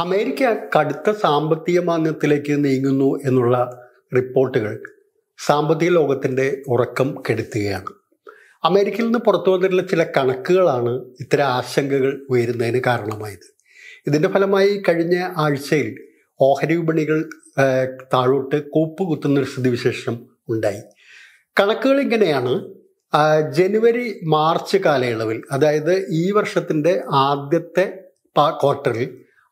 America കടുത്ത സാമ്പത്തിക മാന്ദ്യത്തിലേക്ക് നീങ്ങുന്നു എന്നുള്ള റിപ്പോർട്ടുകൾ സാമ്പത്തിക ലോകത്തിൻ്റെ ഉറക്കം കെടുത്തുകയാണ് അമേരിക്കയിൽ നിന്ന് പുറത്തു വന്നിട്ടുള്ള ചില കണക്കുകളാണ് ഇത്തരം ആശങ്കകൾ ഉയരുന്നതിന് കാരണമായത് ഇതിൻ്റെ ഫലമായി കഴിഞ്ഞ ആഴ്ചയിൽ ഓഹരി വിപണികൾ താഴോട്ട് കൂപ്പ് കുത്തുന്നൊരു സ്ഥിതിവിശേഷം ഉണ്ടായി കണക്കുകൾ ഇങ്ങനെയാണ് ജനുവരി മാർച്ച് കാലയളവിൽ അതായത് ഈ വർഷത്തിൻ്റെ ആദ്യത്തെ ക്വാർട്ടറിൽ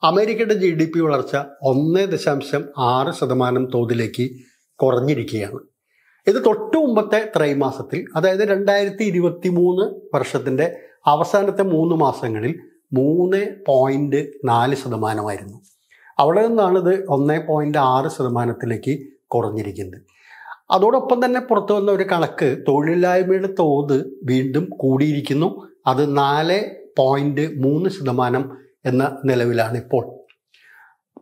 അമേരിക്കയുടെ ജി ഡി പി വളർച്ച ഒന്ന് ദശാംശം ആറ് ശതമാനം തോതിലേക്ക് കുറഞ്ഞിരിക്കുകയാണ് ഇത് തൊട്ടു മുമ്പത്തെ ത്രൈമാസത്തിൽ അതായത് രണ്ടായിരത്തി ഇരുപത്തി മൂന്ന് വർഷത്തിൻ്റെ അവസാനത്തെ മൂന്ന് മാസങ്ങളിൽ മൂന്ന് പോയിൻ്റ് നാല് ശതമാനമായിരുന്നു അവിടെ നിന്നാണ് ഇത് ഒന്ന് പോയിൻ്റ് ആറ് ശതമാനത്തിലേക്ക് കുറഞ്ഞിരിക്കുന്നത് അതോടൊപ്പം തന്നെ പുറത്തു വന്ന ഒരു കണക്ക് തൊഴിലില്ലായ്മയുടെ തോത് വീണ്ടും കൂടിയിരിക്കുന്നു അത് നാല് പോയിൻ്റ് മൂന്ന് ശതമാനം എന്ന നിലവിലാണിപ്പോൾ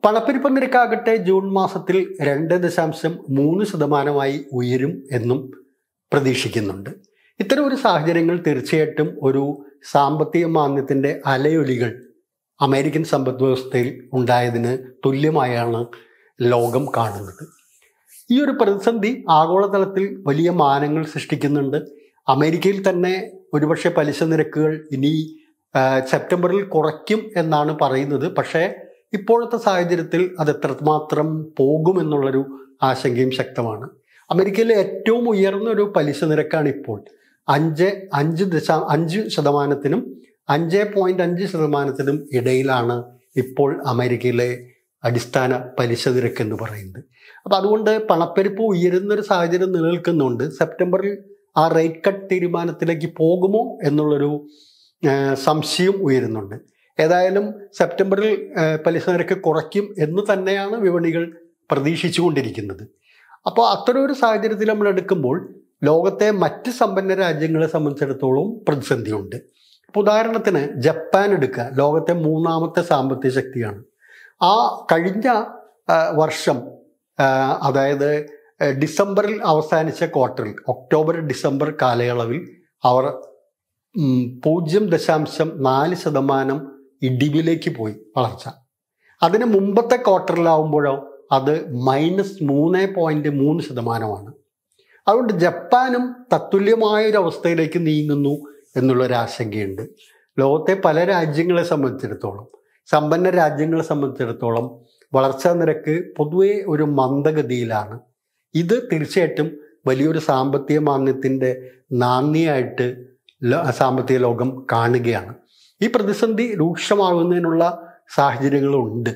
പണപ്പെരുപ്പ നിരക്കാകട്ടെ ജൂൺ മാസത്തിൽ രണ്ട് ദശാംശം മൂന്ന് ശതമാനമായി ഉയരും എന്നും പ്രതീക്ഷിക്കുന്നുണ്ട് ഇത്തരം ഒരു സാഹചര്യങ്ങൾ തീർച്ചയായിട്ടും ഒരു സാമ്പത്തിക മാന്ദ്യത്തിൻ്റെ അലയൊലികൾ അമേരിക്കൻ സമ്പദ് വ്യവസ്ഥയിൽ ഉണ്ടായതിന് തുല്യമായാണ് ലോകം കാണുന്നത് ഈ ഒരു പ്രതിസന്ധി ആഗോളതലത്തിൽ വലിയ മാനങ്ങൾ സൃഷ്ടിക്കുന്നുണ്ട് അമേരിക്കയിൽ തന്നെ ഒരുപക്ഷെ പലിശ നിരക്കുകൾ ഇനി സെപ്റ്റംബറിൽ കുറയ്ക്കും എന്നാണ് പറയുന്നത് പക്ഷേ ഇപ്പോഴത്തെ സാഹചര്യത്തിൽ അത് എത്രമാത്രം പോകുമെന്നുള്ളൊരു ആശങ്കയും ശക്തമാണ് അമേരിക്കയിലെ ഏറ്റവും ഉയർന്ന ഒരു പലിശ നിരക്കാണ് ഇപ്പോൾ അഞ്ച് അഞ്ച് ദശ അഞ്ച് ശതമാനത്തിനും അഞ്ച് പോയിന്റ് അഞ്ച് ശതമാനത്തിനും ഇടയിലാണ് ഇപ്പോൾ അമേരിക്കയിലെ അടിസ്ഥാന പലിശ നിരക്ക് എന്ന് പറയുന്നത് അപ്പം അതുകൊണ്ട് പണപ്പെരുപ്പ് ഉയരുന്നൊരു സാഹചര്യം നിലനിൽക്കുന്നുണ്ട് സെപ്റ്റംബറിൽ ആ റേറ്റ് കട്ട് തീരുമാനത്തിലേക്ക് പോകുമോ എന്നുള്ളൊരു സംശയം ഉയരുന്നുണ്ട് ഏതായാലും സെപ്റ്റംബറിൽ പലിശ നിരക്ക് കുറയ്ക്കും എന്ന് തന്നെയാണ് വിപണികൾ കൊണ്ടിരിക്കുന്നത് അപ്പോൾ അത്തരം ഒരു സാഹചര്യത്തിൽ നമ്മൾ എടുക്കുമ്പോൾ ലോകത്തെ മറ്റ് സമ്പന്ന രാജ്യങ്ങളെ സംബന്ധിച്ചിടത്തോളം പ്രതിസന്ധിയുണ്ട് അപ്പോൾ ഉദാഹരണത്തിന് ജപ്പാൻ എടുക്കുക ലോകത്തെ മൂന്നാമത്തെ സാമ്പത്തിക ശക്തിയാണ് ആ കഴിഞ്ഞ വർഷം അതായത് ഡിസംബറിൽ അവസാനിച്ച ക്വാർട്ടറിൽ ഒക്ടോബർ ഡിസംബർ കാലയളവിൽ അവർ പൂജ്യം ദശാംശം നാല് ശതമാനം ഇടിവിലേക്ക് പോയി വളർച്ച അതിന് മുമ്പത്തെ ക്വാർട്ടറിലാവുമ്പോഴോ അത് മൈനസ് മൂന്ന് പോയിൻറ്റ് മൂന്ന് ശതമാനമാണ് അതുകൊണ്ട് ജപ്പാനും തത്തുല്യമായ ഒരു അവസ്ഥയിലേക്ക് നീങ്ങുന്നു എന്നുള്ളൊരു ആശങ്കയുണ്ട് ലോകത്തെ പല രാജ്യങ്ങളെ സംബന്ധിച്ചിടത്തോളം സമ്പന്ന രാജ്യങ്ങളെ സംബന്ധിച്ചിടത്തോളം വളർച്ചാ നിരക്ക് പൊതുവെ ഒരു മന്ദഗതിയിലാണ് ഇത് തീർച്ചയായിട്ടും വലിയൊരു സാമ്പത്തിക മാന്യത്തിൻ്റെ നാന്ദിയായിട്ട് സാമ്പത്തിക ലോകം കാണുകയാണ് ഈ പ്രതിസന്ധി രൂക്ഷമാകുന്നതിനുള്ള സാഹചര്യങ്ങളുണ്ട്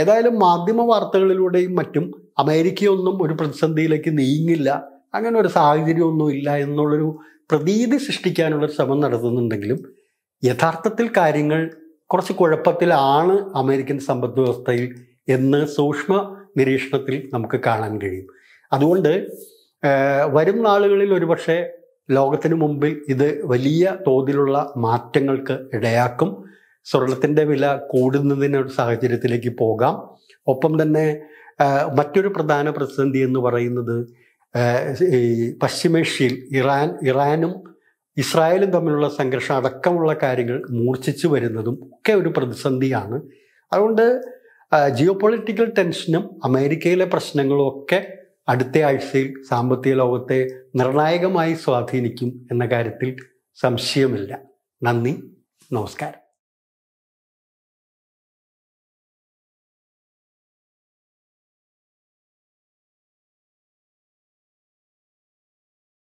ഏതായാലും മാധ്യമ വാർത്തകളിലൂടെയും മറ്റും അമേരിക്കയൊന്നും ഒരു പ്രതിസന്ധിയിലേക്ക് നീങ്ങില്ല അങ്ങനെ ഒരു സാഹചര്യമൊന്നും ഇല്ല എന്നുള്ളൊരു പ്രതീതി സൃഷ്ടിക്കാനുള്ള ശ്രമം നടത്തുന്നുണ്ടെങ്കിലും യഥാർത്ഥത്തിൽ കാര്യങ്ങൾ കുറച്ച് കുഴപ്പത്തിലാണ് അമേരിക്കൻ സമ്പദ് വ്യവസ്ഥയിൽ എന്ന് സൂക്ഷ്മ നിരീക്ഷണത്തിൽ നമുക്ക് കാണാൻ കഴിയും അതുകൊണ്ട് വരും നാളുകളിൽ ഒരുപക്ഷെ ലോകത്തിനു മുമ്പിൽ ഇത് വലിയ തോതിലുള്ള മാറ്റങ്ങൾക്ക് ഇടയാക്കും സ്വർണത്തിൻ്റെ വില കൂടുന്നതിന് ഒരു സാഹചര്യത്തിലേക്ക് പോകാം ഒപ്പം തന്നെ മറ്റൊരു പ്രധാന പ്രതിസന്ധി എന്ന് പറയുന്നത് ഈ പശ്ചിമേഷ്യയിൽ ഇറാൻ ഇറാനും ഇസ്രായേലും തമ്മിലുള്ള സംഘർഷം അടക്കമുള്ള കാര്യങ്ങൾ മൂർച്ഛിച്ചു വരുന്നതും ഒക്കെ ഒരു പ്രതിസന്ധിയാണ് അതുകൊണ്ട് ജിയോ പൊളിറ്റിക്കൽ ടെൻഷനും അമേരിക്കയിലെ പ്രശ്നങ്ങളും ഒക്കെ അടുത്ത ആഴ്ചയിൽ സാമ്പത്തിക ലോകത്തെ നിർണായകമായി സ്വാധീനിക്കും എന്ന കാര്യത്തിൽ സംശയമില്ല നന്ദി നമസ്കാരം